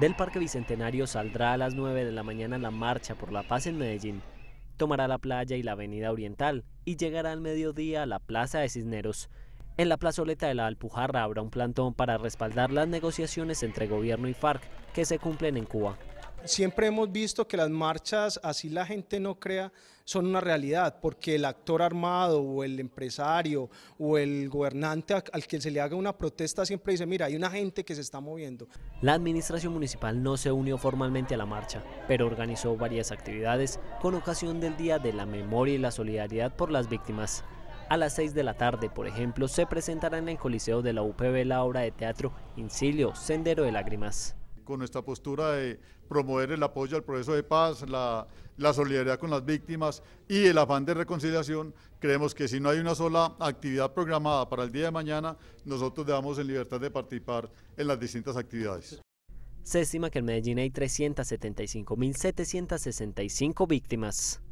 Del Parque Bicentenario saldrá a las 9 de la mañana la Marcha por la Paz en Medellín. Tomará la playa y la Avenida Oriental y llegará al mediodía a la Plaza de Cisneros. En la plazoleta de la Alpujarra habrá un plantón para respaldar las negociaciones entre gobierno y FARC que se cumplen en Cuba siempre hemos visto que las marchas, así la gente no crea, son una realidad, porque el actor armado o el empresario o el gobernante al que se le haga una protesta siempre dice, mira, hay una gente que se está moviendo. La administración municipal no se unió formalmente a la marcha, pero organizó varias actividades con ocasión del Día de la Memoria y la Solidaridad por las Víctimas. A las 6 de la tarde, por ejemplo, se presentará en el Coliseo de la UPB la obra de teatro Incilio, Sendero de Lágrimas con nuestra postura de promover el apoyo al proceso de paz, la, solidaridad con las víctimas y el afán de reconciliación, creemos que si no hay una sola actividad programada para el día de mañana, nosotros damos en libertad de participar en las distintas actividades. Se estima que en Medellín hay 375.765 víctimas.